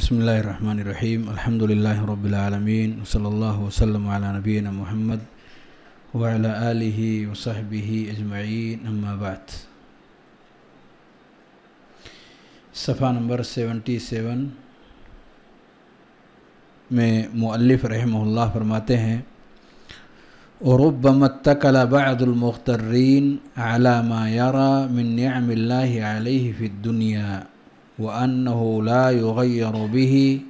بسم الله الرحمن الرحيم الحمد لله رب العالمين وصلى الله وسلم على نبينا محمد وعلى آله وصحبه أجمعين أما بعد صفحة نمبر 77 میں مؤلف رحمه الله فرماتے ہیں وربما اتكل بعض المغترين على ما يرى من نعم الله عليه في الدنيا وأنه لا يغير به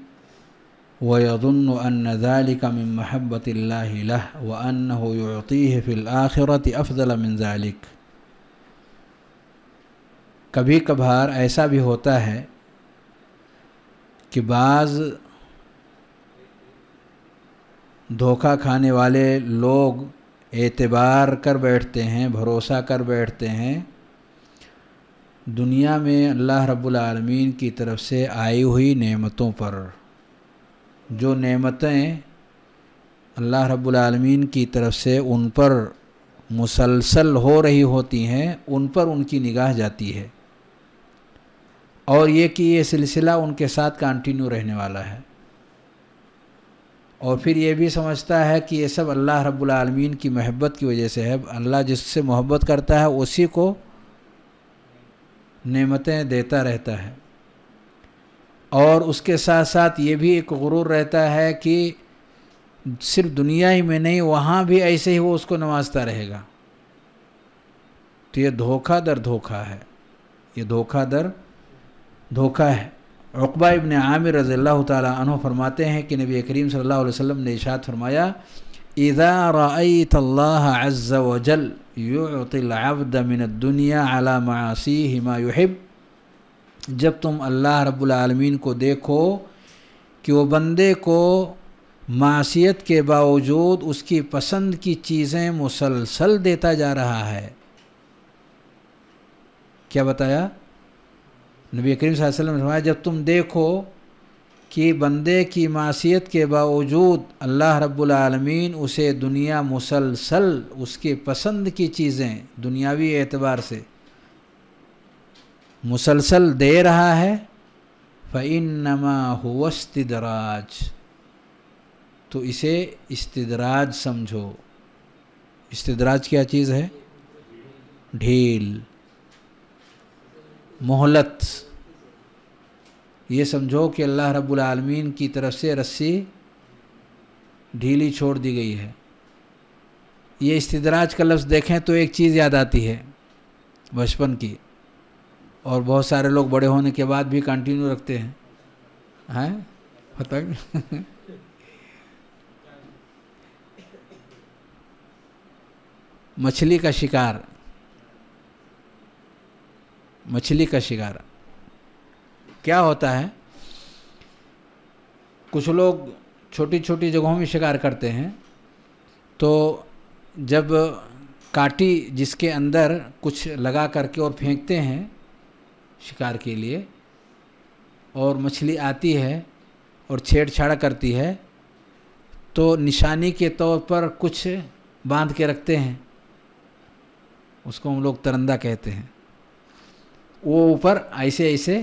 ويظن أن ذلك من محبة الله له وأنه يعطيه في الآخرة أفضل من ذلك कभी कभार ऐसा भी होता है कि बाज़ धोखा खाने वाले लोग एतबार कर बैठते हैं भरोसा कर बैठते हैं दुनिया में अल्लाह रब्बुल की तरफ से आई हुई नेमतों पर जो नेमतें अल्लाह रब्बुल रबालमीन की तरफ से उन पर मुसलसल हो रही होती हैं उन पर उनकी निगाह जाती है और ये कि ये सिलसिला उनके साथ कंटिन्यू रहने वाला है और फिर ये भी समझता है कि ये सब अल्लाह रब्बुल रबालमीन की महब्बत की वजह से है अल्लाह जिससे मोहब्बत करता है उसी को नेमतें देता रहता है और उसके साथ साथ ये भी एक गुरूर रहता है कि सिर्फ दुनिया ही में नहीं वहाँ भी ऐसे ही वो उसको नवाजता रहेगा तो ये धोखा दर धोखा है ये धोखा दर धोखा है अकबा इबन आमिर रज़ी अल्लाह तन फरमाते हैं कि नबी करीम सल्लल्लाहु अलैहि वसल्लम ने इशात फरमाया إذا رأيت الله عز وجل يعطي العبد من الدنيا على معاصيه ما يحب जब तुम अल्लाह रब्बुल आलमीन को देखो कि वो बंदे को मासीत के बावजूद उसकी पसंद की चीज़ें मुसलसल देता जा रहा है क्या बताया नबी करीम वसल्लम ने फरमाया जब तुम देखो कि बंदे की मासीत के बावजूद अल्लाह रब्बुलमीन उसे दुनिया मुसलसल उसके पसंद की चीज़ें दुनियावी एतबार से मुसलसल दे रहा है नमा हुवस्तराज तो इसे इस्तदराज समझो इस्तदराज क्या चीज़ है ढील मोहलत ये समझो कि अल्लाह रब्बुल आलमीन की तरफ से रस्सी ढीली छोड़ दी गई है ये इस्तदराज का लफ्ज़ देखें तो एक चीज़ याद आती है बचपन की और बहुत सारे लोग बड़े होने के बाद भी कंटिन्यू रखते हैं हैं है मछली का शिकार मछली का शिकार क्या होता है कुछ लोग छोटी छोटी जगहों में शिकार करते हैं तो जब काटी जिसके अंदर कुछ लगा करके और फेंकते हैं शिकार के लिए और मछली आती है और छेड़छाड़ करती है तो निशानी के तौर पर कुछ बांध के रखते हैं उसको हम लोग तरंदा कहते हैं वो ऊपर ऐसे ऐसे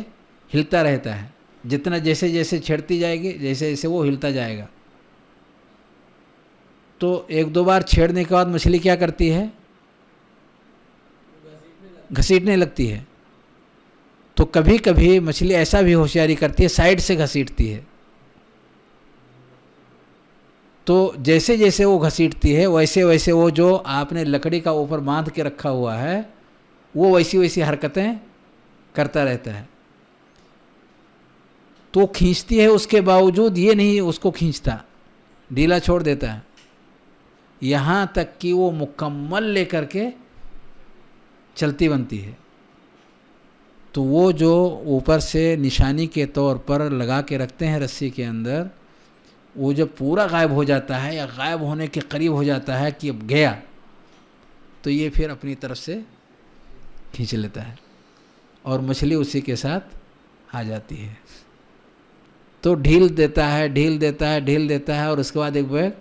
हिलता रहता है जितना जैसे जैसे छेड़ती जाएगी जैसे जैसे वो हिलता जाएगा तो एक दो बार छेड़ने के बाद मछली क्या करती है घसीटने लगती है तो कभी कभी मछली ऐसा भी होशियारी करती है साइड से घसीटती है तो जैसे जैसे वो घसीटती है वैसे वैसे वो जो आपने लकड़ी का ऊपर बांध के रखा हुआ है वो वैसी वैसी हरकतें करता रहता है तो खींचती है उसके बावजूद ये नहीं उसको खींचता ढीला छोड़ देता है यहाँ तक कि वो मुकम्मल लेकर के चलती बनती है तो वो जो ऊपर से निशानी के तौर पर लगा के रखते हैं रस्सी के अंदर वो जब पूरा गायब हो जाता है या गायब होने के करीब हो जाता है कि अब गया तो ये फिर अपनी तरफ से खींच लेता है और मछली उसी के साथ आ जाती है तो ढील देता है ढील देता है ढील देता है और उसके बाद एक बैग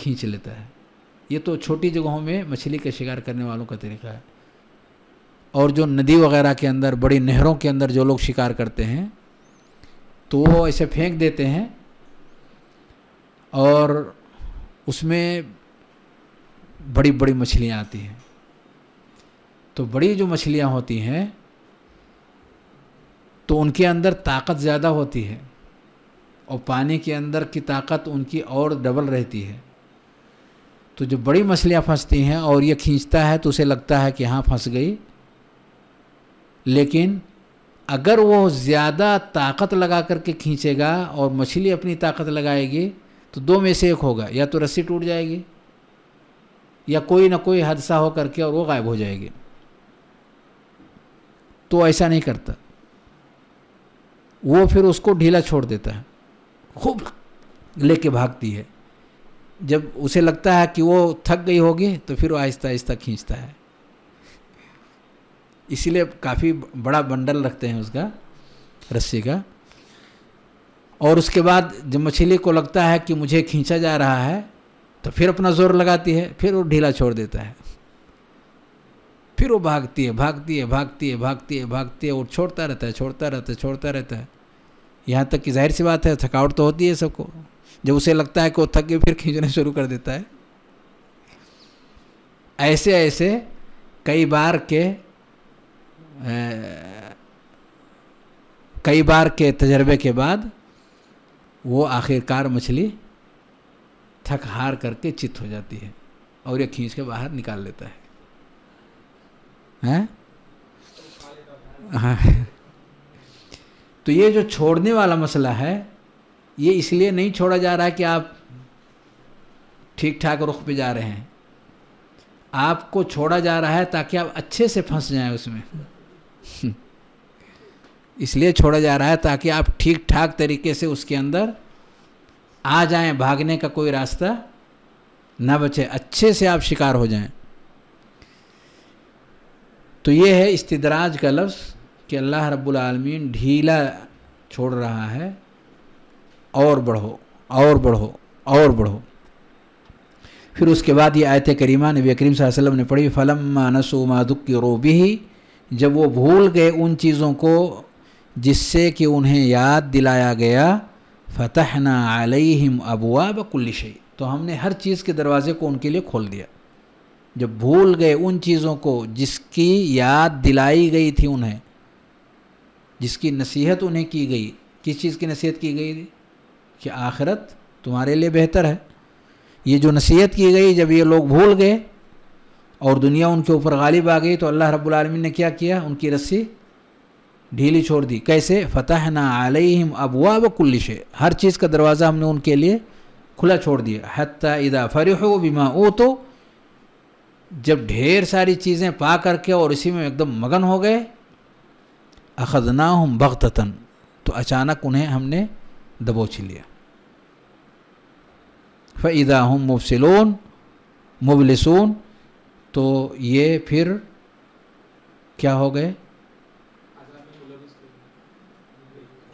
खींच लेता है ये तो छोटी जगहों में मछली के शिकार करने वालों का तरीका है और जो नदी वगैरह के अंदर बड़ी नहरों के अंदर जो लोग शिकार करते हैं तो वो ऐसे फेंक देते हैं और उसमें बड़ी बड़ी मछलियाँ आती हैं तो बड़ी जो मछलियाँ होती हैं तो उनके अंदर ताकत ज़्यादा होती है और पानी के अंदर की ताकत उनकी और डबल रहती है तो जब बड़ी मछलियाँ फंसती हैं और ये खींचता है तो उसे लगता है कि हाँ फंस गई लेकिन अगर वो ज़्यादा ताकत लगा करके खींचेगा और मछली अपनी ताकत लगाएगी तो दो में से एक होगा या तो रस्सी टूट जाएगी या कोई ना कोई हादसा हो करके और वो गायब हो जाएगी तो ऐसा नहीं करता वो फिर उसको ढीला छोड़ देता है खूब लेके भागती है जब उसे लगता है कि वो थक गई होगी तो फिर वो आहिस्ता आहिस्ता खींचता है इसीलिए काफ़ी बड़ा बंडल रखते हैं उसका रस्सी का और उसके बाद जब मछली को लगता है कि मुझे खींचा जा रहा है तो फिर अपना जोर लगाती है फिर वो ढीला छोड़ देता है फिर वो भागती है भागती है भागती है भागती है भागती है और छोड़ता रहता है छोड़ता रहता है छोड़ता रहता है यहाँ तक कि जाहिर सी बात है थकावट तो होती है सबको जब उसे लगता है कि वो थक के फिर खींचना शुरू कर देता है ऐसे ऐसे कई बार के कई बार के तजर्बे के बाद वो आखिरकार मछली थक हार करके चित हो जाती है और ये खींच के बाहर निकाल लेता है हैं हाँ। तो ये जो छोड़ने वाला मसला है ये इसलिए नहीं छोड़ा जा रहा है कि आप ठीक ठाक रुख पे जा रहे हैं आपको छोड़ा जा रहा है ताकि आप अच्छे से फंस जाएं उसमें इसलिए छोड़ा जा रहा है ताकि आप ठीक ठाक तरीके से उसके अंदर आ जाएं भागने का कोई रास्ता ना बचे अच्छे से आप शिकार हो जाएं तो ये है इस्तराज का लफ्ज़ कि अल्लाह रब्लमीन ढीला छोड़ रहा है और बढ़ो और बढ़ो और बढ़ो फिर उसके बाद ये आयत करीमा नबी करीम वसल्लम ने पढ़ी फ़लम नसो दुख की रोबी जब वो भूल गए उन चीज़ों को जिससे कि उन्हें याद दिलाया गया ना अलहिम अबुआ बकुल्लिश तो हमने हर चीज़ के दरवाज़े को उनके लिए खोल दिया जब भूल गए उन चीज़ों को जिसकी याद दिलाई गई थी उन्हें जिसकी नसीहत उन्हें की गई किस चीज़ की नसीहत की गई थी कि आखिरत तुम्हारे लिए बेहतर है ये जो नसीहत की गई जब ये लोग भूल गए और दुनिया उनके ऊपर गालिब आ गई तो अल्लाह रब्बुल ने क्या किया उनकी रस्सी ढीली छोड़ दी कैसे फ़तह ना आलिम अब व कुल्लिशे हर चीज़ का दरवाज़ा हमने उनके लिए खुला छोड़ दिया हती इदा फ़रह बिमा ओ तो जब ढेर सारी चीज़ें पा करके और इसी में एकदम मगन हो गए अखदना हम बख्तन तो अचानक उन्हें हमने दबोच लिया फ़ैदा हम मुफसिलोन मुबलसून तो ये फिर क्या हो गए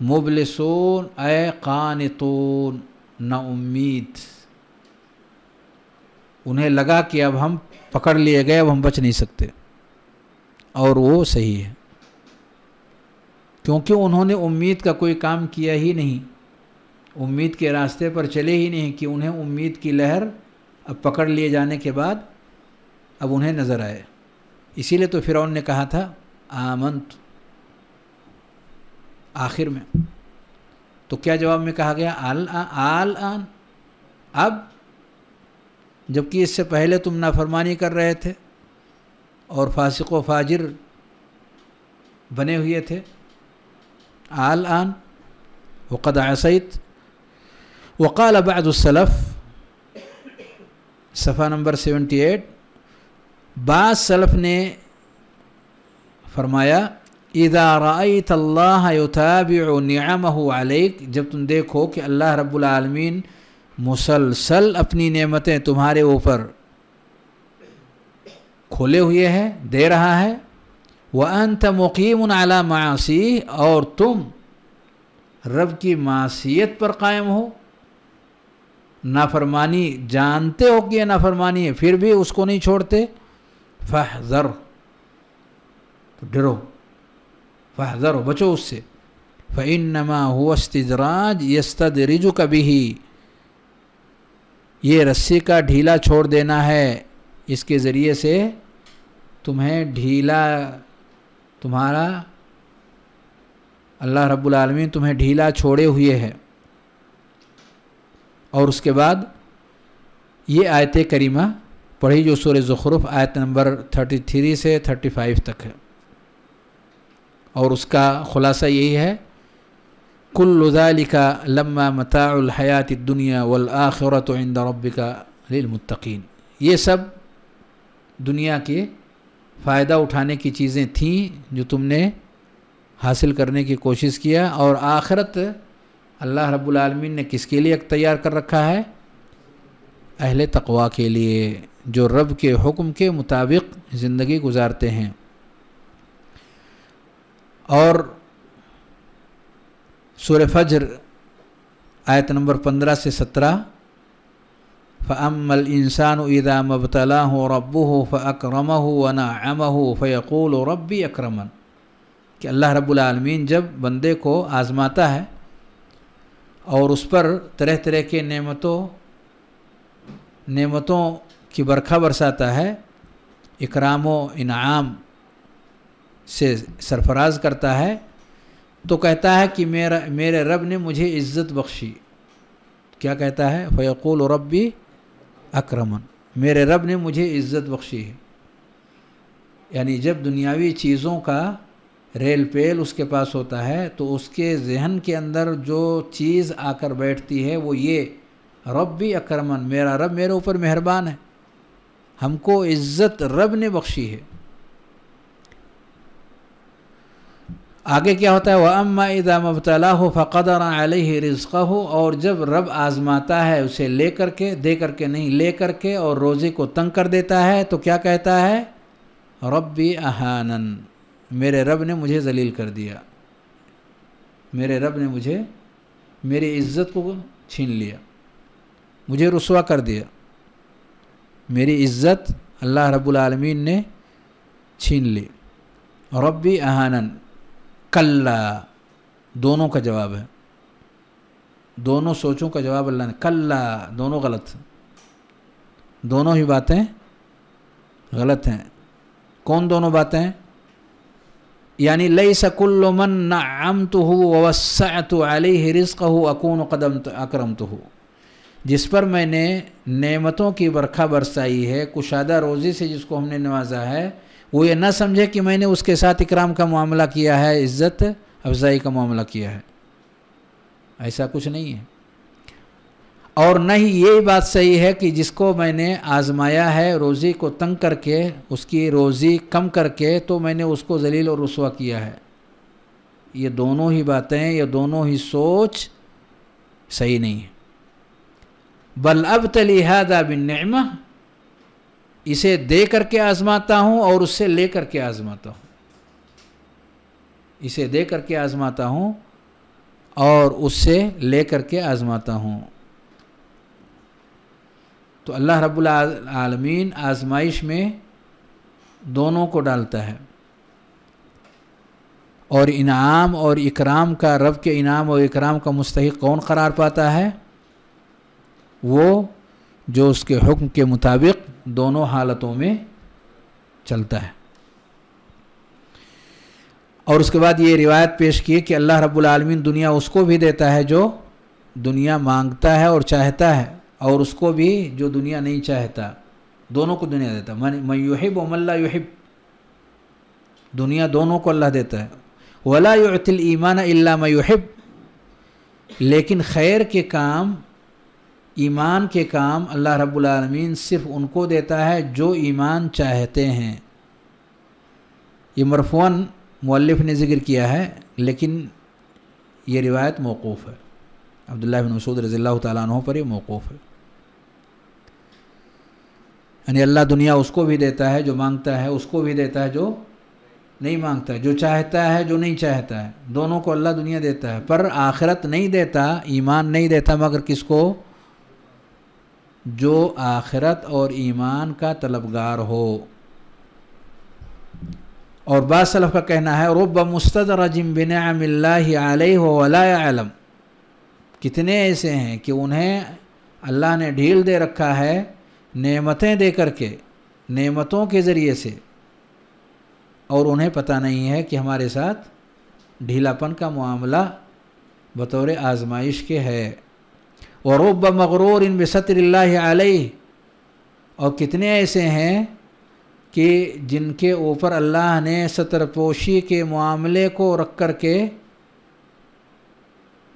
मुबलसून ए कानतून न उम्मीद उन्हें लगा कि अब हम पकड़ लिए गए अब हम बच नहीं सकते और वो सही है क्योंकि उन्होंने उम्मीद का कोई काम किया ही नहीं उम्मीद के रास्ते पर चले ही नहीं कि उन्हें उम्मीद की लहर अब पकड़ लिए जाने के बाद अब उन्हें नज़र आए इसीलिए तो फिर ने कहा था आमंत आखिर में तो क्या जवाब में कहा गया आल आ, आल आन अब जबकि इससे पहले तुम नाफरमानी कर रहे थे और फासिक व फाजिर बने हुए थे आल आन वक़द आसईत वक़ाल अबादसलफ़ सफ़ा नंबर सेवेंटी एट बाज सलफ़ ने फरमाया इदा रात अल्लाह युताबियामह आलिक जब तुम देखो कि अल्लाह रब्बुल रबालमीन मुसलसल अपनी नेमतें तुम्हारे ऊपर खोले हुए हैं दे रहा है वह अंत मुकीम आला मासी और तुम रब की मासीत पर कायम हो नाफरमानी जानते हो कि यह नाफरमानी है फिर भी उसको नहीं छोड़ते फहजर तो डरो फहजर बचो उससे नमा हुआ यस्तद रिजु कभी ही ये रस्सी का ढीला छोड़ देना है इसके ज़रिए से तुम्हें ढीला तुम्हारा अल्लाह रब्बुल आलमीन तुम्हें ढीला छोड़े हुए है और उसके बाद ये आयत करीमा पढ़ी जो सूर्य ज़ुखरुफ आयत नंबर 33 से 35 तक है और उसका ख़ुलासा यही है ذلك لما متاع दुनिया الدنيا आखरत عند ربك للمتقين ये सब दुनिया के फ़ायदा उठाने की चीज़ें थीं जो तुमने हासिल करने की कोशिश किया और आखरत अल्लाह रब्बुल रबालमीन ने किसके लिए तैयार कर रखा है अहल तकवा के लिए जो रब के हुक्म के मुताबिक ज़िंदगी गुजारते हैं और सूर्य फज्र आयत नंबर पंद्रह से सत्रह फ़मल इंसान ईदा मबतला हो रबू हो फ़क्रम हो वना अम हो फ़यकूल रबी अक्रमन कि अल्लाह रबालमीन जब बंदे को आज़माता है और उस पर तरह तरह के नमतों नमतों की बरखा बरसाता है इकराम इनाम से सरफराज करता है तो कहता है कि मेरा मेरे रब ने मुझे इज़्ज़त बख्शी क्या कहता है फ़ैक़ुल रबी अक्रमन मेरे रब ने मुझे इज़्ज़त बख्शी है यानी जब दुनियावी चीज़ों का रेल पेल उसके पास होता है तो उसके जहन के अंदर जो चीज़ आकर बैठती है वो ये रब भी अक्रमन मेरा रब मेरे ऊपर मेहरबान है हमको इज़्ज़त रब ने बख्शी है आगे क्या होता है वह अम्मा इदा मबतला हो फ़क़दर अलह रिज़ा हो और जब रब आज़माता है उसे ले करके दे करके नहीं ले करके और रोज़े को तंग कर देता है तो क्या कहता है रब्बी अहानन मेरे रब ने मुझे जलील कर दिया मेरे रब ने मुझे मेरी इज्जत को छीन लिया मुझे रसवा कर दिया मेरी इज्जत अल्लाह रब्बुल आलमीन ने छीन ली रब्बी अहानन कल्ला दोनों का जवाब है दोनों सोचों का जवाब अल्लाह ने कल्ला दोनों गलत दोनों ही बातें गलत हैं कौन दोनों बातें यानी लई सकुल्लो नम आम तो हो वसा तो अली रिस्क हो अकून कदम अक्रम तो हो जिस पर मैंने नेमतों की बरखा बरसाई है कुशादा रोज़ी से जिसको हमने नवाजा है वो ये ना समझे कि मैंने उसके साथ इकराम का मामला किया है इज़्ज़त अफजाई का मामला किया है ऐसा कुछ नहीं है और न ही ये बात सही है कि जिसको मैंने आजमाया है रोज़ी को तंग करके उसकी रोज़ी कम करके तो मैंने उसको जलील और रसुआ किया है ये दोनों ही बातें ये दोनों ही सोच सही नहीं है बल अब हादा बिन इसे दे करके आजमाता हूँ और उससे ले करके आजमाता हूँ इसे दे करके आजमाता हूँ और उससे ले करके आजमाता हूँ तो अल्लाह रब्बुल आलमीन आजमाइश में दोनों को डालता है और इनाम और इकराम का रब के इनाम और इकराम का मुस्तक कौन करार पाता है वो जो उसके हुक्म के मुताबिक दोनों हालतों में चलता है और उसके बाद ये रिवायत पेश की कि अल्लाह रब्बुल आलमीन दुनिया उसको भी देता है जो दुनिया मांगता है और चाहता है और उसको भी जो दुनिया नहीं चाहता दोनों को दुनिया देता मन मैं युहिब मल्ला युहिब दुनिया दोनों को अल्लाह देता है वला युतिल ईमान अल्ला मैं लेकिन खैर के काम ईमान के काम अल्लाह रब्बुल सिर्फ़ उनको देता है जो ईमान चाहते हैं ये मरफून मौलफ ने जिक्र किया है लेकिन ये रिवायत मौकूफ़ है अब्दुल्ला बिन मसूद रज़ी तु पर यह मौकूफ़ है यानी अल्लाह दुनिया उसको भी देता है जो मांगता है उसको भी देता है जो नहीं मांगता है जो चाहता है जो नहीं चाहता है दोनों को अल्लाह दुनिया देता है पर आखिरत नहीं देता ईमान नहीं देता मगर किसको जो आखिरत और ईमान का तलबगार हो और बासलफ का कहना है रब मुस्त रजिम बिन आलम कितने ऐसे हैं कि उन्हें अल्लाह ने ढील दे रखा है नेमतें दे करके नेमतों के ज़रिए से और उन्हें पता नहीं है कि हमारे साथ ढीलापन का मामला बतौर आजमाइश के है व रोब मगरूर इन बसतल्ला आलही और कितने ऐसे हैं कि जिनके ऊपर अल्लाह ने सतरपोशी के मामले को रख कर के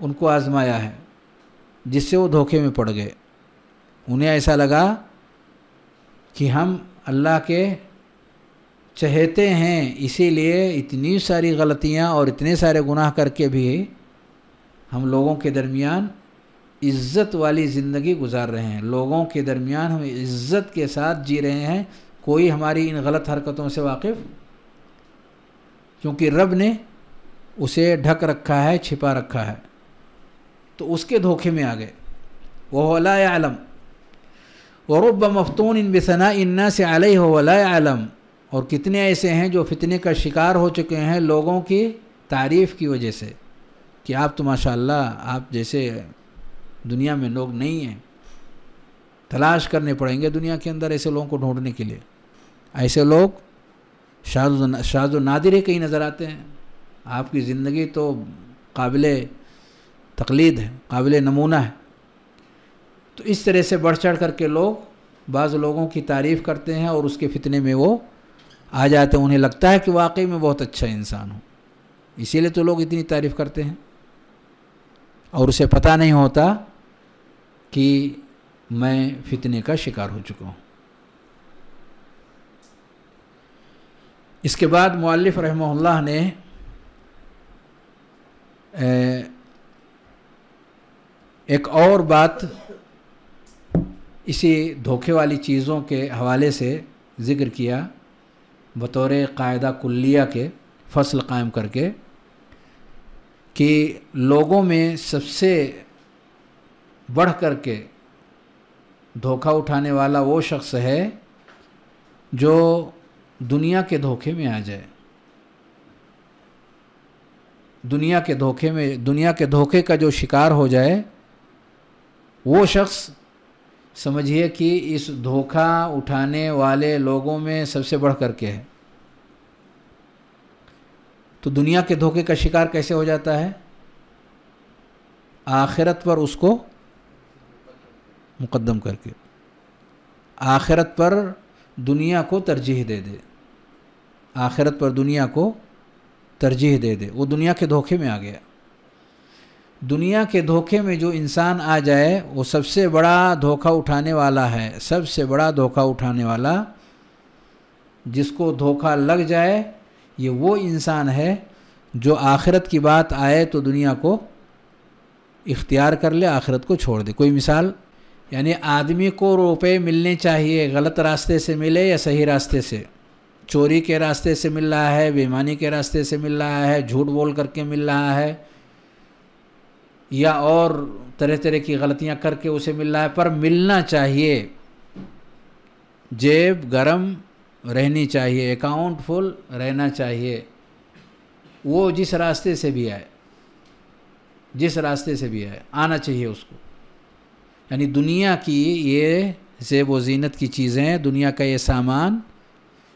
उनको आजमाया है जिससे वो धोखे में पड़ गए उन्हें ऐसा लगा कि हम अल्लाह के चहेते हैं इसीलिए इतनी सारी गलतियां और इतने सारे गुनाह करके भी हम लोगों के दरमियान इज़्ज़त वाली ज़िंदगी गुजार रहे हैं लोगों के दरमियान हम इज़्ज़त के साथ जी रहे हैं कोई हमारी इन गलत हरकतों से वाकिफ़ क्योंकि रब ने उसे ढक रखा है छिपा रखा है तो उसके धोखे में आ गए वह आलम वरब मफतून इन बसना इन्ना से आलही हो आलम और कितने ऐसे हैं जो फितने का शिकार हो चुके हैं लोगों की तारीफ़ की वजह से कि आप तो माशा आप जैसे दुनिया में लोग नहीं हैं तलाश करने पड़ेंगे दुनिया के अंदर ऐसे लोगों को ढूंढने के लिए ऐसे लोग शाज शाज नादिर कहीं नज़र आते हैं आपकी ज़िंदगी तो काबिल तकलीद है काबिल नमूना है तो इस तरह से बढ़ चढ़ करके लोग बाज़ लोगों की तारीफ़ करते हैं और उसके फितने में वो आ जाते हैं उन्हें लगता है कि वाकई में बहुत अच्छा इंसान हूँ इसीलिए तो लोग इतनी तारीफ़ करते हैं और उसे पता नहीं होता कि मैं फितने का शिकार हो चुका हूँ इसके बाद मौलफ रहमल्ला ने एक और बात इसी धोखे वाली चीज़ों के हवाले से ज़िक्र किया बतौर कायदा कुल्लिया के फसल कायम करके कि लोगों में सबसे बढ़ करके धोखा उठाने वाला वो शख्स है जो दुनिया के धोखे में आ जाए दुनिया के धोखे में दुनिया के धोखे का जो शिकार हो जाए वो शख्स समझिए कि इस धोखा उठाने वाले लोगों में सबसे बढ़ करके है तो दुनिया के धोखे का शिकार कैसे हो जाता है आखिरत पर उसको मुकदम करके आखिरत पर दुनिया को तरजीह दे दे आखिरत पर दुनिया को तरजीह दे दे वो दुनिया के धोखे में आ गया दुनिया के धोखे में जो इंसान आ जाए वो सबसे बड़ा धोखा उठाने वाला है सबसे बड़ा धोखा उठाने वाला जिसको धोखा लग जाए ये वो इंसान है जो आखिरत की बात आए तो दुनिया को इख्तियार कर ले आखिरत को छोड़ दे कोई मिसाल यानी आदमी को रुपए मिलने चाहिए गलत रास्ते से मिले या सही रास्ते से चोरी के रास्ते से मिल रहा है बेमानी के रास्ते से मिल रहा है झूठ बोल करके मिल रहा है या और तरह तरह की गलतियां करके उसे मिल रहा है पर मिलना चाहिए जेब गरम रहनी चाहिए अकाउंट फुल रहना चाहिए वो जिस रास्ते से भी आए जिस रास्ते से भी आए आना चाहिए उसको यानी दुनिया की ये जेब व जीनत की चीज़ें दुनिया का ये सामान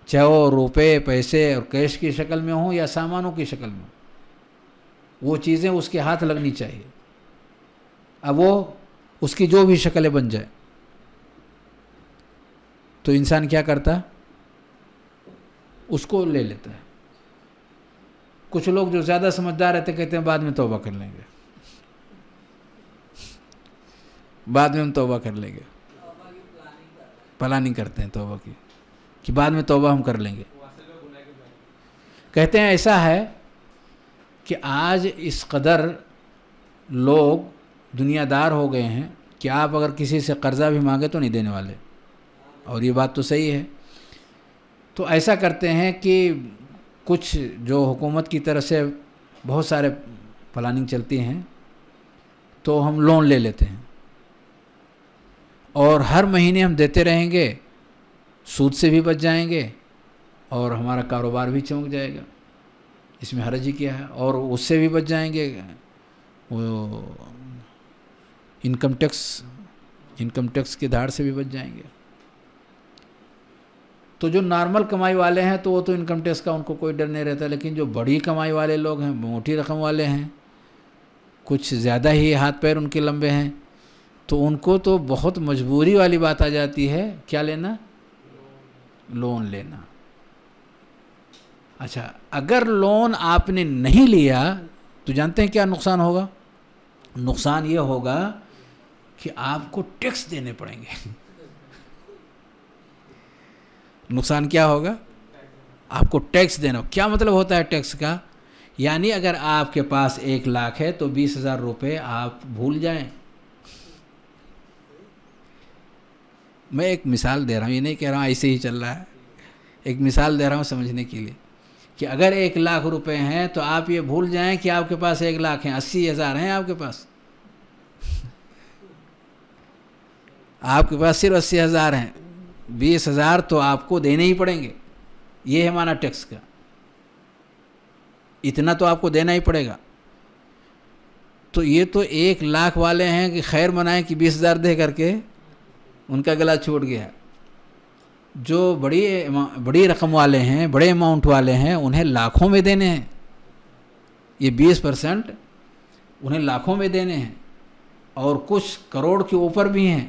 चाहे वो रुपये पैसे और कैश की शक्ल में हो या सामानों की शक्ल में हो वो चीज़ें उसके हाथ लगनी चाहिए अब वो उसकी जो भी शक्लें बन जाए तो इंसान क्या करता उसको ले लेता है कुछ लोग जो ज़्यादा समझदार रहते कहते हैं बाद में तोबा कर लेंगे बाद में हम तोबा कर लेंगे प्लानिंग करते हैं तोबा की कि बाद में तोबा हम कर लेंगे कहते हैं ऐसा है कि आज इस कदर लोग दुनियादार हो गए हैं कि आप अगर किसी से कर्ज़ा भी मांगे तो नहीं देने वाले और ये बात तो सही है तो ऐसा करते हैं कि कुछ जो हुकूमत की तरफ से बहुत सारे प्लानिंग चलती हैं तो हम लोन ले लेते हैं और हर महीने हम देते रहेंगे सूद से भी बच जाएंगे और हमारा कारोबार भी चमक जाएगा इसमें हर ही किया है और उससे भी बच जाएंगे वो इनकम टैक्स इनकम टैक्स के धार से भी बच जाएंगे तो जो नॉर्मल कमाई वाले हैं तो वो तो इनकम टैक्स का उनको कोई डर नहीं रहता लेकिन जो बड़ी कमाई वाले लोग हैं मोटी रकम वाले हैं कुछ ज़्यादा ही हाथ पैर उनके लंबे हैं तो उनको तो बहुत मजबूरी वाली बात आ जाती है क्या लेना लोन लेना अच्छा अगर लोन आपने नहीं लिया तो जानते हैं क्या नुकसान होगा नुकसान ये होगा कि आपको टैक्स देने पड़ेंगे नुकसान क्या होगा आपको टैक्स देना क्या मतलब होता है टैक्स का यानी अगर आपके पास एक लाख है तो बीस हज़ार रुपये आप भूल जाएं मैं एक मिसाल दे रहा हूँ ये नहीं कह रहा हूँ ऐसे ही चल रहा है एक मिसाल दे रहा हूँ समझने के लिए कि अगर एक लाख रुपए हैं तो आप ये भूल जाएं कि आपके पास एक लाख हैं अस्सी हज़ार हैं आपके पास आपके पास सिर्फ अस्सी हज़ार हैं बीस हज़ार तो आपको देने ही पड़ेंगे ये है माना टैक्स का इतना तो आपको देना ही पड़ेगा तो ये तो एक लाख वाले हैं कि खैर मनाएं कि बीस हज़ार दे करके उनका गला छूट गया जो बड़ी बड़ी रकम वाले हैं बड़े अमाउंट वाले हैं उन्हें लाखों में देने हैं ये बीस परसेंट उन्हें लाखों में देने हैं और कुछ करोड़ के ऊपर भी हैं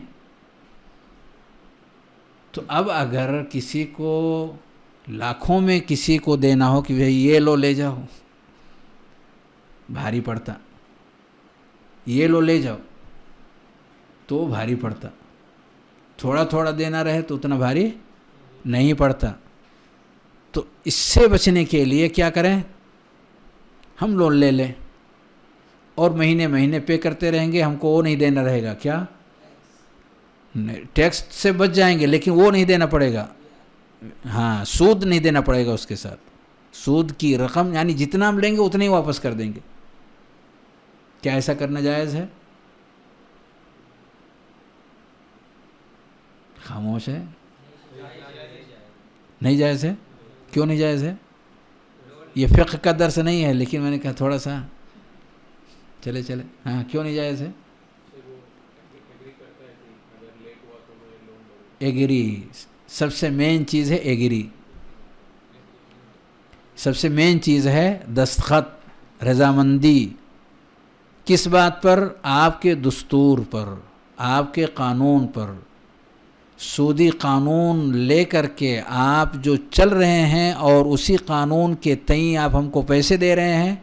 तो अब अगर किसी को लाखों में किसी को देना हो कि भाई ये लो ले जाओ भारी पड़ता ये लो ले जाओ तो भारी पड़ता थोड़ा थोड़ा देना रहे तो उतना भारी नहीं पड़ता तो इससे बचने के लिए क्या करें हम लोन ले लें और महीने महीने पे करते रहेंगे हमको वो नहीं देना रहेगा क्या टैक्स से बच जाएंगे लेकिन वो नहीं देना पड़ेगा हाँ सूद नहीं देना पड़ेगा उसके साथ सूद की रकम यानी जितना हम लेंगे उतना ही वापस कर देंगे क्या ऐसा करना जायज़ है खामोश है नहीं जायज़ है क्यों नहीं जायज़ है ये फ़िक्र का दर्स नहीं है लेकिन मैंने कहा थोड़ा सा चले चले हाँ क्यों नहीं जायज़ है एगिरी सबसे मेन चीज़ है एगिरी सबसे मेन चीज़ है दस्तखत रजामंदी किस बात पर आपके दस्तूर पर आपके कानून पर सूदी कानून लेकर के आप जो चल रहे हैं और उसी कानून के तई आप हमको पैसे दे रहे हैं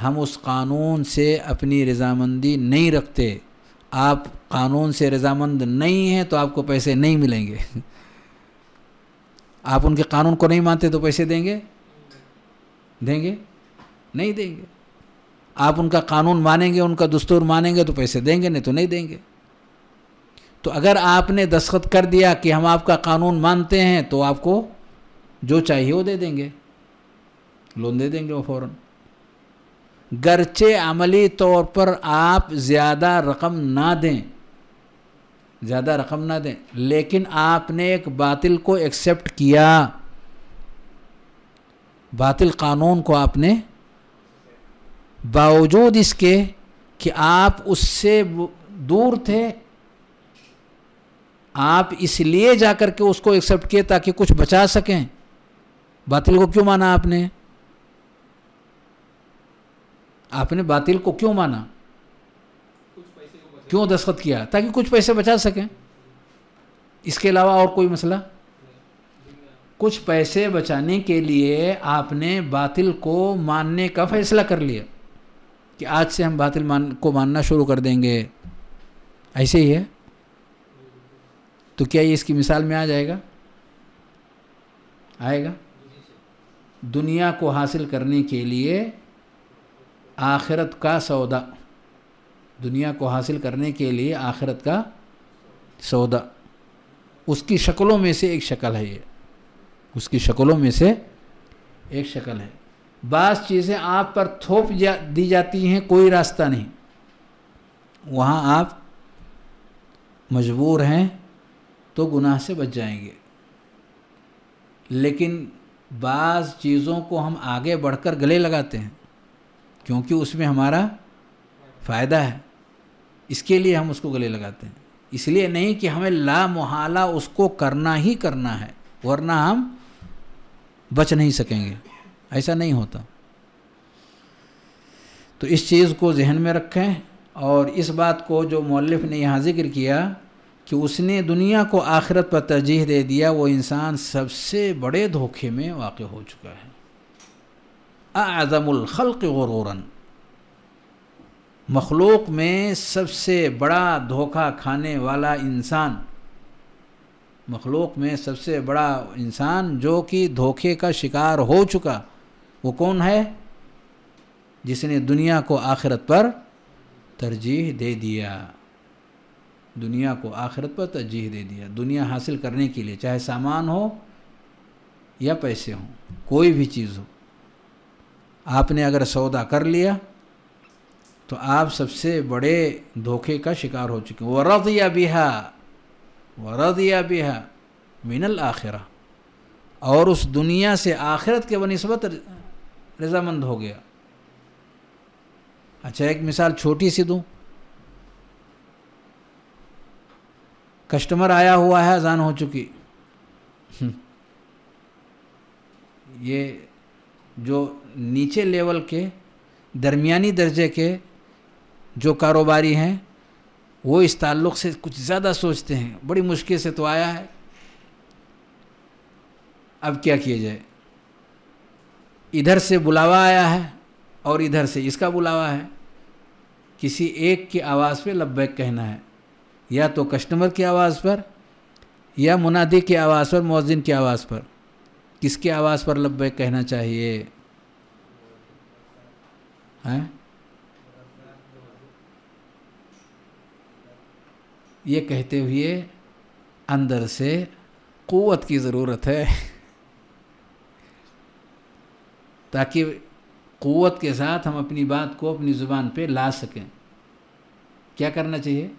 हम उस कानून से अपनी रजामंदी नहीं रखते आप कानून से रजामंद नहीं हैं तो आपको पैसे नहीं मिलेंगे आप उनके कानून को नहीं मानते तो पैसे देंगे देंगे नहीं देंगे आप उनका कानून मानेंगे उनका दस्तूर मानेंगे तो पैसे देंगे नहीं तो नहीं देंगे तो अगर आपने दस्खत कर दिया कि हम आपका कानून मानते हैं तो आपको जो चाहिए वो दे देंगे लोन दे देंगे वो फ़ौर गरचे अमली तौर पर आप ज़्यादा रकम ना दें ज़्यादा रकम ना दें लेकिन आपने एक बातिल को एक्सेप्ट किया बातिल कानून को आपने बावजूद इसके कि आप उससे दूर थे आप इसलिए जाकर के उसको एक्सेप्ट किए ताकि कुछ बचा सकें बातिल को क्यों माना आपने आपने बातिल को क्यों माना क्यों दस्खत किया ताकि कुछ पैसे बचा सकें इसके अलावा और कोई मसला कुछ पैसे बचाने के लिए आपने बातिल को मानने का फैसला कर लिया कि आज से हम बातिल मान को मानना शुरू कर देंगे ऐसे ही है तो क्या ये इसकी मिसाल में आ जाएगा आएगा दुनिया को हासिल करने के लिए आखिरत का सौदा दुनिया को हासिल करने के लिए आखिरत का सौदा उसकी शक्लों में से एक शक्ल है ये उसकी शक्लों में से एक शक्ल है बास चीज़ें आप पर थोप जा, दी जाती हैं कोई रास्ता नहीं वहाँ आप मजबूर हैं तो गुनाह से बच जाएंगे लेकिन बाज़ चीज़ों को हम आगे बढ़कर गले लगाते हैं क्योंकि उसमें हमारा फ़ायदा है इसके लिए हम उसको गले लगाते हैं इसलिए नहीं कि हमें ला मुहाला उसको करना ही करना है वरना हम बच नहीं सकेंगे ऐसा नहीं होता तो इस चीज़ को जहन में रखें और इस बात को जो मौलफ ने यहाँ जिक्र किया कि उसने दुनिया को आखिरत पर तरजीह दे दिया वो इंसान सबसे बड़े धोखे में वाक़ हो चुका है आज़मुलखल्क गुरूरन मखलूक में सबसे बड़ा धोखा खाने वाला इंसान मखलूक में सबसे बड़ा इंसान जो कि धोखे का शिकार हो चुका वो कौन है जिसने दुनिया को आखिरत पर तरजीह दे दिया दुनिया को आखिरत पर तरजीह दे दिया दुनिया हासिल करने के लिए चाहे सामान हो या पैसे हों कोई भी चीज़ हो आपने अगर सौदा कर लिया तो आप सबसे बड़े धोखे का शिकार हो चुके वरद या बिहा वरद या बिहा मिनल आखिरा और उस दुनिया से आखिरत के बनस्बत रजामंद हो गया अच्छा एक मिसाल छोटी सी दूँ कस्टमर आया हुआ है अजान हो चुकी हम्म। ये जो नीचे लेवल के दरमियानी दर्जे के जो कारोबारी हैं वो इस ताल्लुक़ से कुछ ज़्यादा सोचते हैं बड़ी मुश्किल से तो आया है अब क्या किया जाए इधर से बुलावा आया है और इधर से इसका बुलावा है किसी एक की आवाज़ पे लब्बैक कहना है या तो कस्टमर की आवाज़ पर या मुनादी की आवाज़ पर मौजिन की आवाज़ पर किसकी आवाज़ पर लब्बैक कहना चाहिए हैं ये कहते हुए अंदर से क़वत की ज़रूरत है ताकि क़वत के साथ हम अपनी बात को अपनी ज़ुबान पे ला सकें क्या करना चाहिए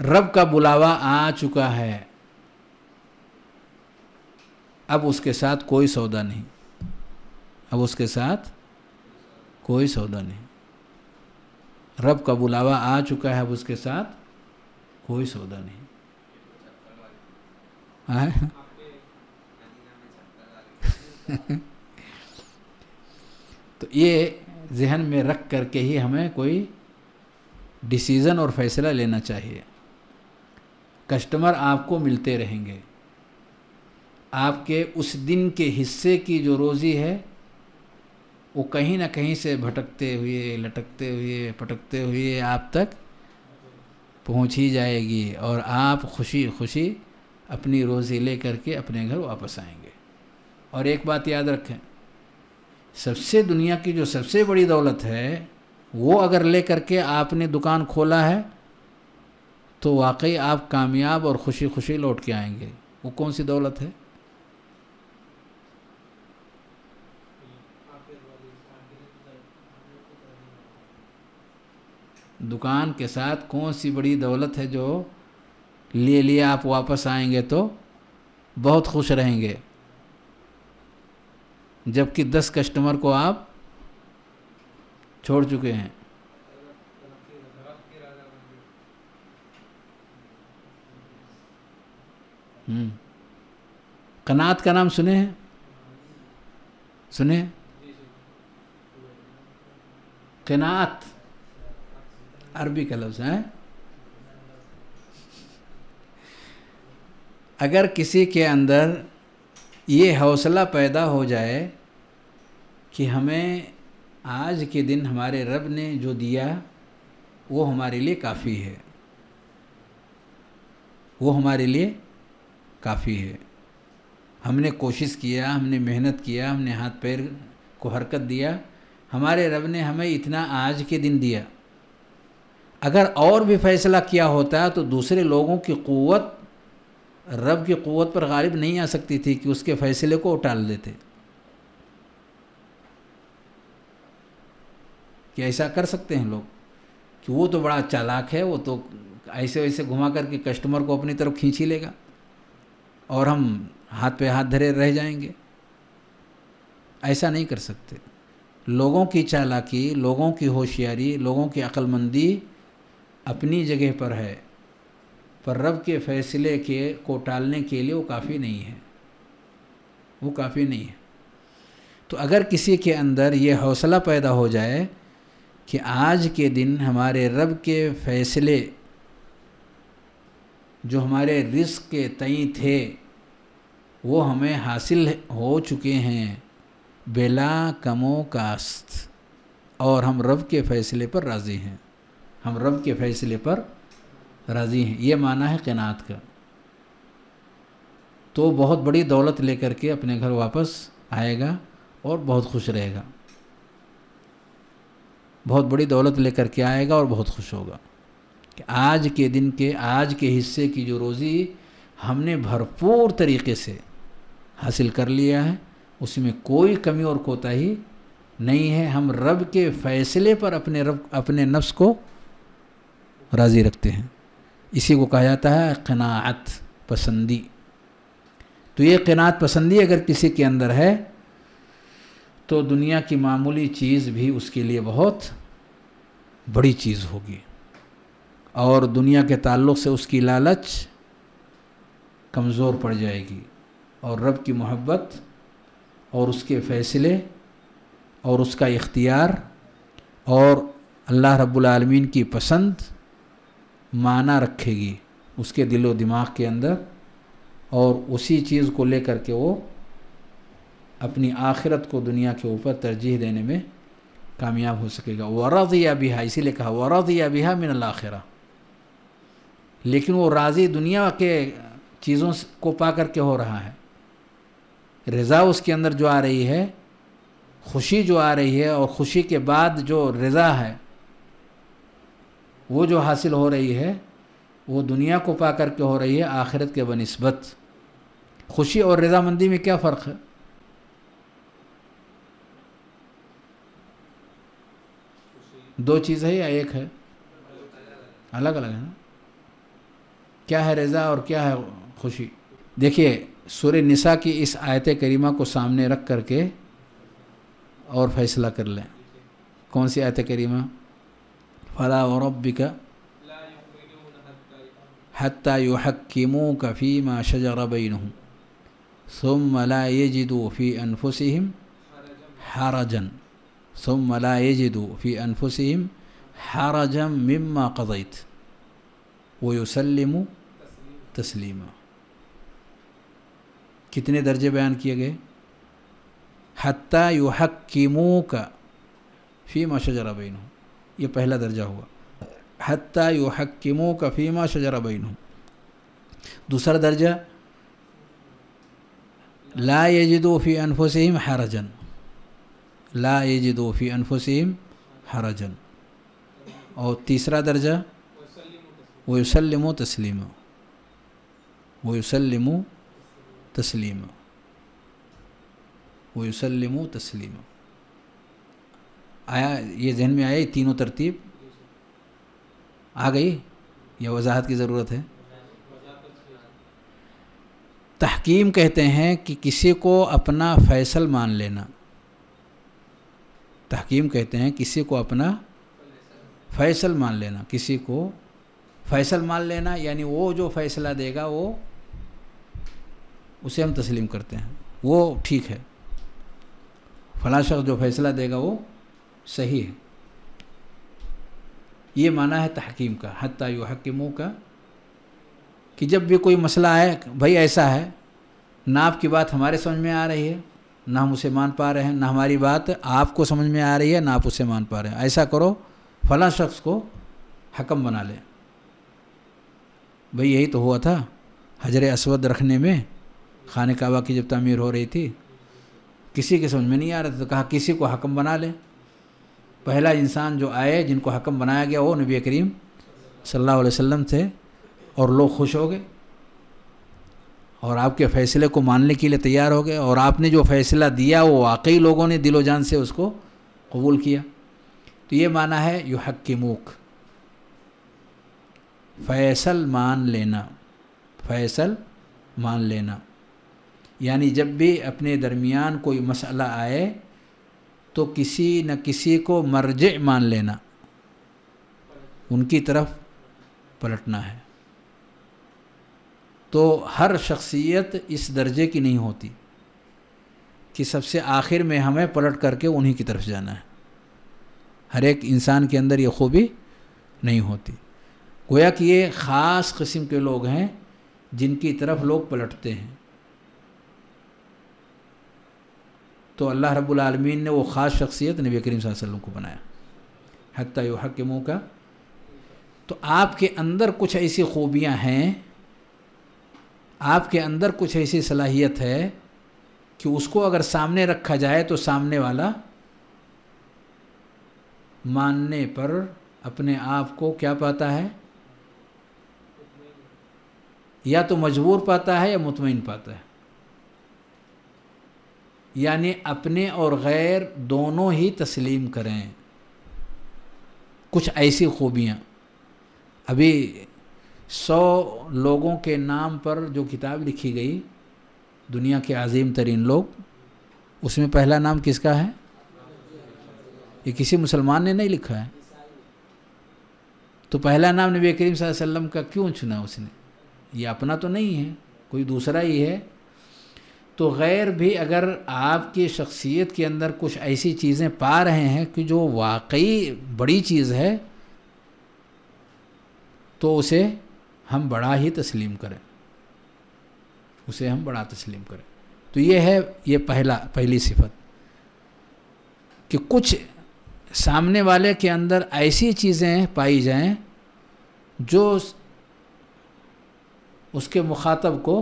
रब का बुलावा आ चुका है अब उसके साथ कोई सौदा नहीं अब उसके साथ कोई सौदा नहीं रब का बुलावा आ चुका है अब उसके साथ कोई सौदा नहीं तो ये जहन में रख करके ही हमें कोई डिसीज़न और फैसला लेना चाहिए कस्टमर आपको मिलते रहेंगे आपके उस दिन के हिस्से की जो रोज़ी है वो कहीं ना कहीं से भटकते हुए लटकते हुए पटकते हुए आप तक पहुंच ही जाएगी और आप खुशी खुशी अपनी रोज़ी ले करके अपने घर वापस आएंगे और एक बात याद रखें सबसे दुनिया की जो सबसे बड़ी दौलत है वो अगर ले करके आपने दुकान खोला है तो वाकई आप कामयाब और खुशी खुशी लौट के आएंगे वो कौन सी दौलत है दुकान के साथ कौन सी बड़ी दौलत है जो लिए लिए आप वापस आएंगे तो बहुत खुश रहेंगे जबकि दस कस्टमर को आप छोड़ चुके हैं हम्म। कनात का नाम सुने हैं सुने कनाथ अरबी का लफ्ज है अगर किसी के अंदर ये हौसला पैदा हो जाए कि हमें आज के दिन हमारे रब ने जो दिया वो हमारे लिए काफ़ी है वो हमारे लिए काफ़ी है हमने कोशिश किया हमने मेहनत किया हमने हाथ पैर को हरकत दिया हमारे रब ने हमें इतना आज के दिन दिया अगर और भी फैसला किया होता तो दूसरे लोगों की क़वत रब की क़वत पर गालिब नहीं आ सकती थी कि उसके फ़ैसले को उटाल देते कि ऐसा कर सकते हैं लोग कि वो तो बड़ा चालाक है वो तो ऐसे वैसे घुमा करके कस्टमर को अपनी तरफ खींच ही लेगा और हम हाथ पे हाथ धरे रह जाएंगे ऐसा नहीं कर सकते लोगों की चालाकी लोगों की होशियारी लोगों की अक्लमंदी अपनी जगह पर है पर रब के फैसले के को टालने के लिए वो काफ़ी नहीं है वो काफ़ी नहीं है तो अगर किसी के अंदर ये हौसला पैदा हो जाए कि आज के दिन हमारे रब के फैसले जो हमारे रिस्क के तई थे वो हमें हासिल हो चुके हैं बेला कमो कास्त और हम रब के फ़ैसले पर राज़ी हैं हम रब के फ़ैसले पर राज़ी हैं ये माना है कैनात का तो बहुत बड़ी दौलत लेकर के अपने घर वापस आएगा और बहुत खुश रहेगा बहुत बड़ी दौलत लेकर के आएगा और बहुत खुश होगा कि आज के दिन के आज के हिस्से की जो रोज़ी हमने भरपूर तरीके से हासिल कर लिया है उसमें कोई कमी और कोताही नहीं है हम रब के फैसले पर अपने रब अपने नफ्स को राज़ी रखते हैं इसी को कहा जाता है कनात पसंदी तो ये कनात पसंदी अगर किसी के अंदर है तो दुनिया की मामूली चीज़ भी उसके लिए बहुत बड़ी चीज़ होगी और दुनिया के ताल्लुक से उसकी लालच कमज़ोर पड़ जाएगी और रब की मोहब्बत और उसके फ़ैसले और उसका इख्तियार और अल्लाह रब्बुलमीन की पसंद माना रखेगी उसके दिलो दिमाग के अंदर और उसी चीज़ को लेकर के वो अपनी आखिरत को दुनिया के ऊपर तरजीह देने में कामयाब हो सकेगा वरद या बिहा इसीलिए कहा वरद या बिहा मिनल आखिरा लेकिन वो राज़ी दुनिया के चीज़ों को पा करके हो रहा है रज़ा उसके अंदर जो आ रही है खुशी जो आ रही है और खुशी के बाद जो रज़ा है वो जो हासिल हो रही है वो दुनिया को पा करके हो रही है आखिरत के बनस्बत खुशी और रजामंदी में क्या फ़र्क है दो चीज़ है या एक है अलग अलग है ना क्या है रज़ा और क्या है खुशी देखिए सूर्य निसा की इस आयत करीमा को सामने रख करके और फैसला कर लें कौन सी आयत करीमा फला और रबिका हती युहक्मू कफ़ी मा शजरबिन हूँ सुम मला ये जिदू फ़ी अनफुसम जन सुम मला ये जिदू फ़ी अनफुसम हाराजम मिम्मा कज़ैत वो वसलम तस्लीमा कितने दर्जे बयान किए गए हती युहक्किमू का फ़ीमा शजरा बैन हूँ ये पहला दर्जा हुआ हती युहक्किमू का फ़ीमा शजरा बैन हूँ दूसरा दर्जा ला यजिदोफ़ी अनफुसम हरजन ला यजिदोफ़ी अनफुसम हरजन और तीसरा दर्जा वो वसलम तस्लीम वसलम तस्लीम वसलम तस्लीम आया ये जहन में आया तीनों तरतीब आ गई यह वजाहत की ज़रूरत है तहकीम कहते हैं कि किसी को अपना फैसल मान लेना तहकीम कहते हैं किसी को अपना फैसल मान लेना किसी को फैसल मान लेना यानी वो जो फैसला देगा वो उसे हम तस्लीम करते हैं वो ठीक है फला शख्स जो फैसला देगा वो सही है ये माना है तहकीम का हती यू हकीमों का कि जब भी कोई मसला आए भाई ऐसा है ना आपकी बात हमारे समझ में आ रही है ना हम उसे मान पा रहे हैं ना हमारी बात आपको समझ में आ रही है ना आप उसे मान पा रहे हैं ऐसा करो फला शख्स को हकम बना लें भाई यही तो हुआ था हजर असवद रखने में खान काबा की जब तमीर हो रही थी किसी के समझ में नहीं आ रहा था तो कहा किसी को हकम बना ले पहला इंसान जो आए जिनको हकम बनाया गया वो नबी करीम सल्लल्लाहु अलैहि वसल्लम थे और लोग खुश हो गए और आपके फ़ैसले को मानने के लिए तैयार हो गए और आपने जो फ़ैसला दिया वो वाकई लोगों ने दिलोजान से उसको कबूल किया तो ये माना है यू हक की मूख फैसल मान लेना फैसल मान लेना यानी जब भी अपने दरमियान कोई मसला आए तो किसी न किसी को मर्ज मान लेना उनकी तरफ पलटना है तो हर शख्सियत इस दर्जे की नहीं होती कि सबसे आखिर में हमें पलट करके उन्हीं की तरफ जाना है हर एक इंसान के अंदर ये खूबी नहीं होती गोया कि ये ख़ास किस्म के लोग हैं जिनकी तरफ लोग पलटते हैं तो अल्लाह रब्बुल रबालमीन ने वो ख़ास शख्सियत नबी करीम वसल्लम को बनाया हती हक के मुँह का तो आपके अंदर कुछ ऐसी खूबियाँ हैं आपके अंदर कुछ ऐसी सलाहियत है कि उसको अगर सामने रखा जाए तो सामने वाला मानने पर अपने आप को क्या पाता है या तो मजबूर पाता है या मुतमिन पाता है यानी अपने और गैर दोनों ही तस्लीम करें कुछ ऐसी खूबियाँ अभी सौ लोगों के नाम पर जो किताब लिखी गई दुनिया के अजीम तरीन लोग उसमें पहला नाम किसका है ये किसी मुसलमान ने नहीं लिखा है तो पहला नाम नबी करीम वसल्लम का क्यों चुना उसने ये अपना तो नहीं है कोई दूसरा ही है तो गैर भी अगर आपकी शख्सियत के अंदर कुछ ऐसी चीज़ें पा रहे हैं कि जो वाकई बड़ी चीज़ है तो उसे हम बड़ा ही तस्लीम करें उसे हम बड़ा तस्लीम करें तो ये है ये पहला पहली सिफत कि कुछ सामने वाले के अंदर ऐसी चीज़ें पाई जाएं जो उसके मुखातब को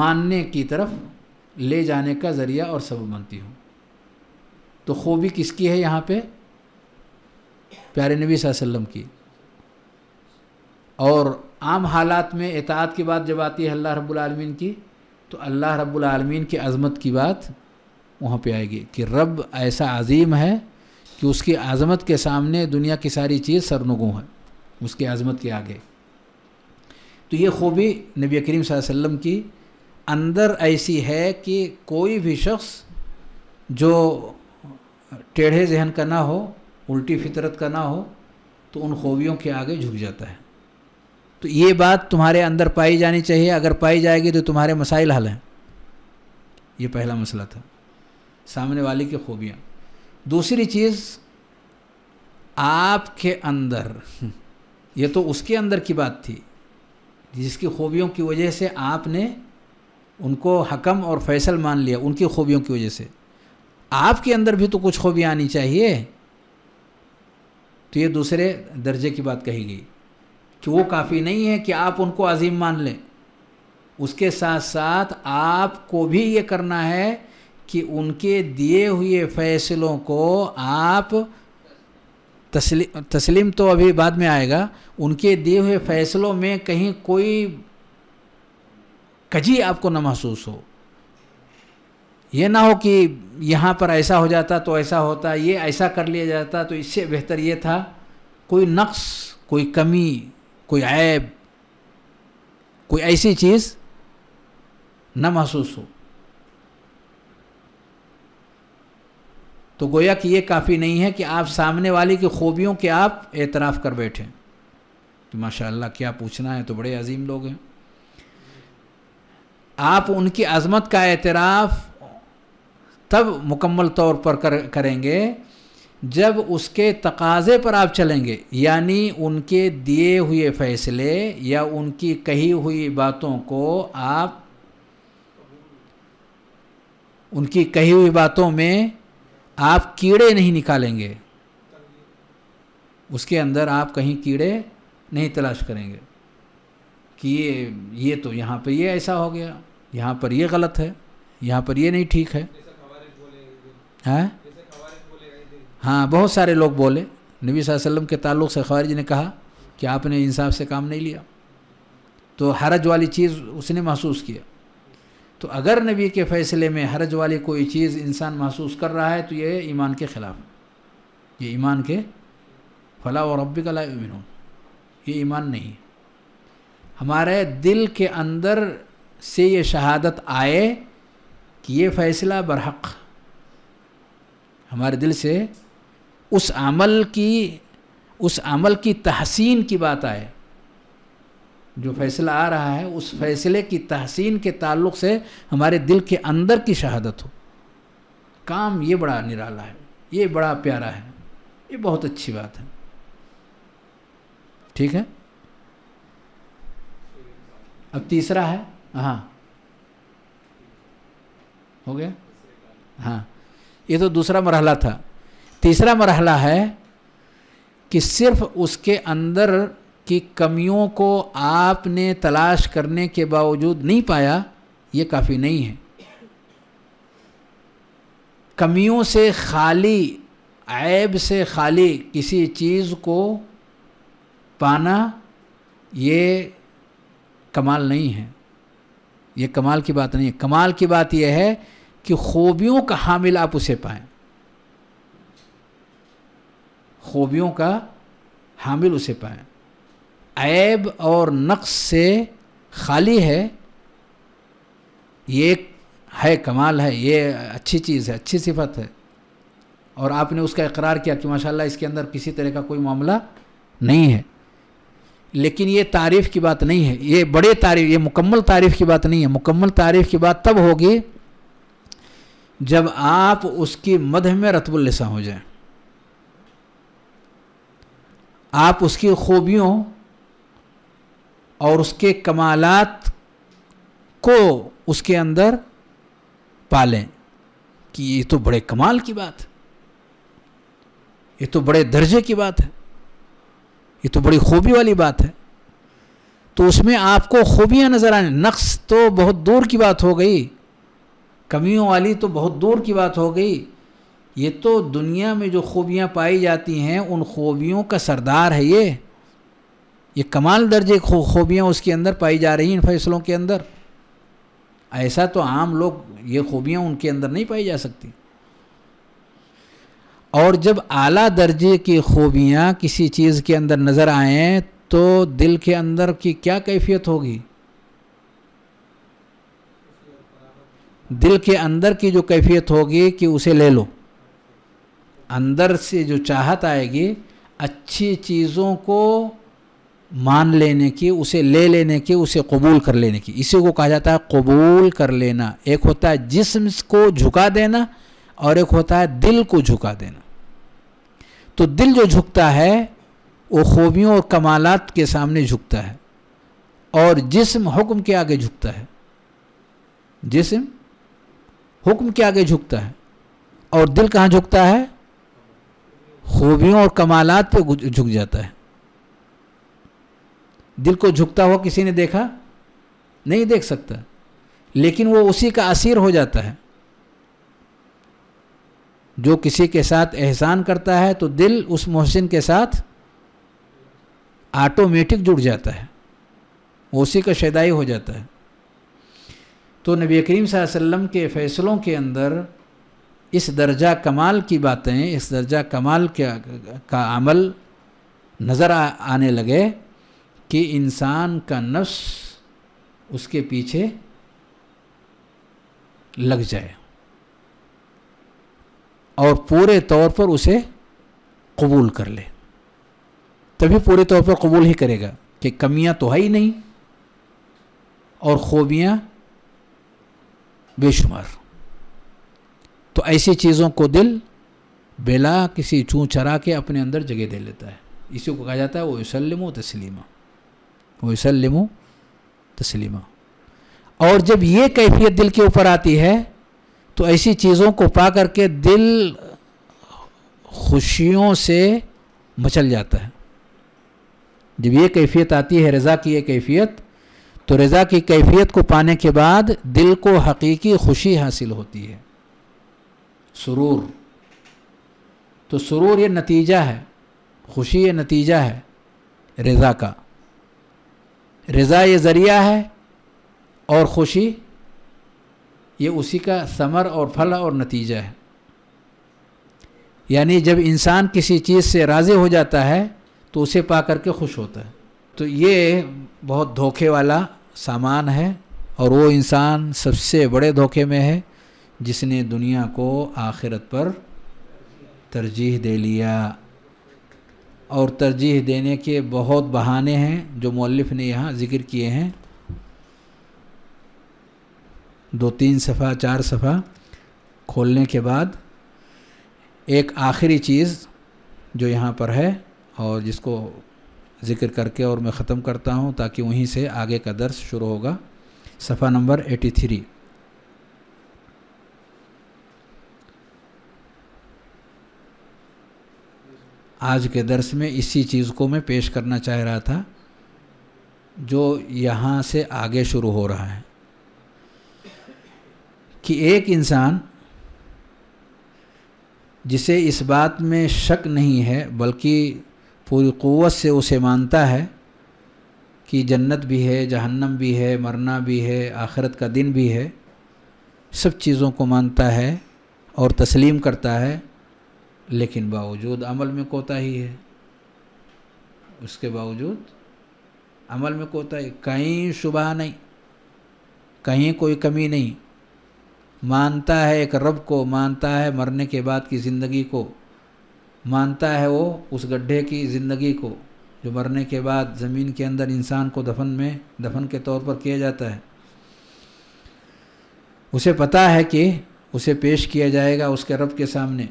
मानने की तरफ ले जाने का ज़रिया और सबब बनती हूँ तो खूबी किसकी है यहाँ पे प्यारे नबी वसल्लम की और आम हालात में एतात की बात जब आती है अल्लाह रब्बुलमीन की तो अल्लाह रब्बुलमीन की अज़मत की बात वहाँ पे आएगी कि रब ऐसा अजीम है कि उसकी आज़मत के सामने दुनिया की सारी चीज़ सरनगों है उसकी आज़मत के आगे तो ये खूबी नबी करीम वसल्लम की अंदर ऐसी है कि कोई भी शख्स जो टेढ़े जहन का ना हो उल्टी फितरत का ना हो तो उन खूबियों के आगे झुक जाता है तो ये बात तुम्हारे अंदर पाई जानी चाहिए अगर पाई जाएगी तो तुम्हारे मसाइल हल हैं ये पहला मसला था सामने वाले की खूबियाँ दूसरी चीज़ आपके अंदर ये तो उसके अंदर की बात थी जिसकी खूबियों की वजह से आपने उनको हकम और फैसल मान लिया उनकी खूबियों की वजह से आपके अंदर भी तो कुछ खूबियाँ आनी चाहिए तो ये दूसरे दर्जे की बात कही गई कि वो काफ़ी नहीं है कि आप उनको अजीम मान लें उसके साथ साथ आपको भी ये करना है कि उनके दिए हुए फैसलों को आप तस्ली तस्लीम तो अभी बाद में आएगा उनके दिए हुए फैसलों में कहीं कोई कजी आपको न महसूस हो ये ना हो कि यहाँ पर ऐसा हो जाता तो ऐसा होता ये ऐसा कर लिया जाता तो इससे बेहतर ये था कोई नक्स कोई कमी कोई ऐब कोई ऐसी चीज़ न महसूस हो तो गोया कि ये काफ़ी नहीं है कि आप सामने वाले की खूबियों के आप एतराफ़ कर बैठे तो माशा क्या पूछना है तो बड़े अजीम लोग हैं आप उनकी अजमत का एतराफ़ तब मुकम्मल तौर पर कर करेंगे जब उसके तकाजे पर आप चलेंगे यानी उनके दिए हुए फैसले या उनकी कही हुई बातों को आप उनकी कही हुई बातों में आप कीड़े नहीं निकालेंगे उसके अंदर आप कहीं कीड़े नहीं तलाश करेंगे कि ये ये तो यहाँ पर ये ऐसा हो गया यहाँ पर ये गलत है यहाँ पर ये नहीं ठीक है हैं हाँ? हाँ बहुत सारे लोग बोले नबी वसल्लम के ताल्लुक से खवारज ने कहा कि आपने इंसाफ से काम नहीं लिया तो हरज वाली चीज़ उसने महसूस किया तो अगर नबी के फ़ैसले में हरज वाली कोई चीज़ इंसान महसूस कर रहा है तो ये ईमान के ख़िलाफ़ ये ईमान के फला और रब्बी का लामिन ये ईमान नहीं हमारे दिल के अंदर से ये शहादत आए कि ये फ़ैसला बरहक़ हमारे दिल से उस अमल की उस अमल की तहसीन की बात आए जो फैसला आ रहा है उस फैसले की तहसीन के ताल्लुक से हमारे दिल के अंदर की शहादत हो काम ये बड़ा निराला है ये बड़ा प्यारा है ये बहुत अच्छी बात है ठीक है अब तीसरा है हाँ हो गया हाँ ये तो दूसरा मरहला था तीसरा मरहला है कि सिर्फ उसके अंदर कि कमियों को आपने तलाश करने के बावजूद नहीं पाया ये काफ़ी नहीं है कमियों से खाली ऐब से खाली किसी चीज़ को पाना ये कमाल नहीं है ये कमाल की बात नहीं है कमाल की बात यह है कि खूबियों का हामिल आप उसे पाएं खूबियों का हामिल उसे पाएं ऐब और नक्स से खाली है ये है कमाल है ये अच्छी चीज़ है अच्छी सिफत है और आपने उसका इकरार किया कि माशाल्लाह इसके अंदर किसी तरह का कोई मामला नहीं है लेकिन ये तारीफ़ की बात नहीं है ये बड़े तारीफ ये मुकम्मल तारीफ़ की बात नहीं है मुकम्मल तारीफ़ की बात तब होगी जब आप उसकी मध में रतबुल्लिसा हो जाएं आप उसकी खूबियों और उसके कमालात को उसके अंदर पालें कि ये तो बड़े कमाल की बात है ये तो बड़े दर्जे की बात है ये तो बड़ी खूबी वाली बात है तो उसमें आपको खूबियाँ नज़र आए नक्स तो बहुत दूर की बात हो गई कमियों वाली तो बहुत दूर की बात हो गई ये तो दुनिया में जो खूबियाँ पाई जाती हैं उन खूबियों का सरदार है ये ये कमाल दर्जे खूबियाँ उसके अंदर पाई जा रही इन फैसलों के अंदर ऐसा तो आम लोग ये खूबियाँ उनके अंदर नहीं पाई जा सकती और जब आला दर्जे की खूबियाँ किसी चीज़ के अंदर नज़र आएँ तो दिल के अंदर की क्या कैफियत होगी दिल के अंदर की जो कैफियत होगी कि उसे ले लो अंदर से जो चाहत आएगी अच्छी चीज़ों को मान लेने की उसे ले लेने की उसे कबूल कर लेने की इसी को कहा जाता है कबूल कर लेना एक होता है जिसम को झुका देना और एक होता है दिल को झुका देना तो दिल जो झुकता है वो खूबियों और कमालत के सामने झुकता है और जिसम हुक्म के आगे झुकता है जिसम हुक्म के आगे झुकता है और दिल कहाँ झुकता है खूबियों और कमालत पे झुक जाता है दिल को झुकता हुआ किसी ने देखा नहीं देख सकता लेकिन वो उसी का असीर हो जाता है जो किसी के साथ एहसान करता है तो दिल उस मोहसिन के साथ ऑटोमेटिक जुड़ जाता है उसी का शदाई हो जाता है तो नबी करीम वसल्लम के फ़ैसलों के अंदर इस दर्जा कमाल की बातें इस दर्जा कमाल के का अमल नज़र आने लगे कि इंसान का नफ्स उसके पीछे लग जाए और पूरे तौर पर उसे कबूल कर ले तभी पूरे तौर पर कबूल ही करेगा कि कमियां तो है ही नहीं और खूबियां बेशुमार तो ऐसी चीज़ों को दिल बेला किसी चूँ चरा के अपने अंदर जगह दे लेता है इसी को कहा जाता है वो वसलम तस्लीमा वसलम तस्लिमा और जब ये कैफियत दिल के ऊपर आती है तो ऐसी चीज़ों को पा करके दिल खुशियों से मचल जाता है जब ये कैफियत आती है रज़ा की ये कैफियत तो रज़ा की कैफियत को पाने के बाद दिल को हकीकी खुशी हासिल होती है सुरूर तो सुरूर ये नतीजा है खुशी ये नतीजा है रज़ा का रज़ा ये ज़रिया है और ख़ुशी ये उसी का समर और फल और नतीजा है यानी जब इंसान किसी चीज़ से राज़ी हो जाता है तो उसे पा करके खुश होता है तो ये बहुत धोखे वाला सामान है और वो इंसान सबसे बड़े धोखे में है जिसने दुनिया को आखिरत पर तरजीह दे लिया और तरजीह देने के बहुत बहाने हैं जो मौलफ ने यहाँ ज़िक्र किए हैं दो तीन सफ़ा चार सफ़ा खोलने के बाद एक आखिरी चीज़ जो यहाँ पर है और जिसको ज़िक्र करके और मैं ख़त्म करता हूँ ताकि वहीं से आगे का दर्श शुरू होगा सफ़ा नंबर एटी थ्री आज के दर्श में इसी चीज़ को मैं पेश करना चाह रहा था जो यहाँ से आगे शुरू हो रहा है कि एक इंसान जिसे इस बात में शक नहीं है बल्कि पूरी क़वत से उसे मानता है कि जन्नत भी है जहन्नम भी है मरना भी है आखिरत का दिन भी है सब चीज़ों को मानता है और तस्लीम करता है लेकिन बावजूद अमल में कोताही है उसके बावजूद अमल में कोताही कहीं शुबा नहीं कहीं कोई कमी नहीं मानता है एक रब को मानता है मरने के बाद की ज़िंदगी को मानता है वो उस गड्ढे की ज़िंदगी को जो मरने के बाद ज़मीन के अंदर इंसान को दफन में दफन के तौर पर किया जाता है उसे पता है कि उसे पेश किया जाएगा उसके रब के सामने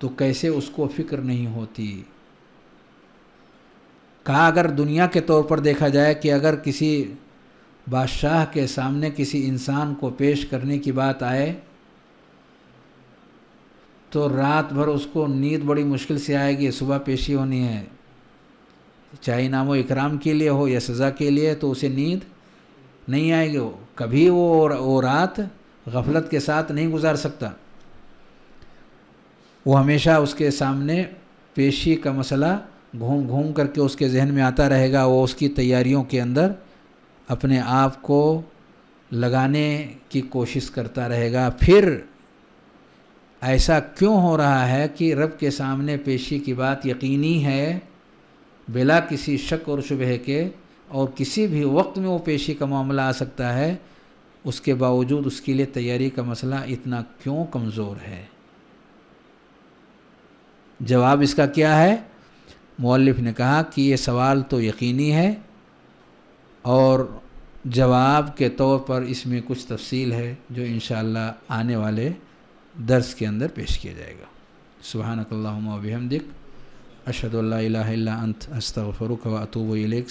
तो कैसे उसको फिक्र नहीं होती कहा अगर दुनिया के तौर पर देखा जाए कि अगर किसी बादशाह के सामने किसी इंसान को पेश करने की बात आए तो रात भर उसको नींद बड़ी मुश्किल से आएगी सुबह पेशी होनी है चाहे नाम इकराम के लिए हो या सज़ा के लिए तो उसे नींद नहीं आएगी कभी वो वो रात गफलत के साथ नहीं गुजार सकता वो हमेशा उसके सामने पेशी का मसला घूम घूम करके उसके जहन में आता रहेगा वो उसकी तैयारियों के अंदर अपने आप को लगाने की कोशिश करता रहेगा फिर ऐसा क्यों हो रहा है कि रब के सामने पेशी की बात यकीनी है बिला किसी शक और शुबह के और किसी भी वक्त में वो पेशी का मामला आ सकता है उसके बावजूद उसके लिए तैयारी का मसला इतना क्यों कमज़ोर है जवाब इसका क्या है मौलफ ने कहा कि ये सवाल तो यकीनी है और जवाब के तौर पर इसमें कुछ तफसील है जो इन आने वाले दर्स के अंदर पेश किया जाएगा सुबहानकल्ला वबहमदिक अशद अल्ला अंत अस्तफ़रुक व अतूब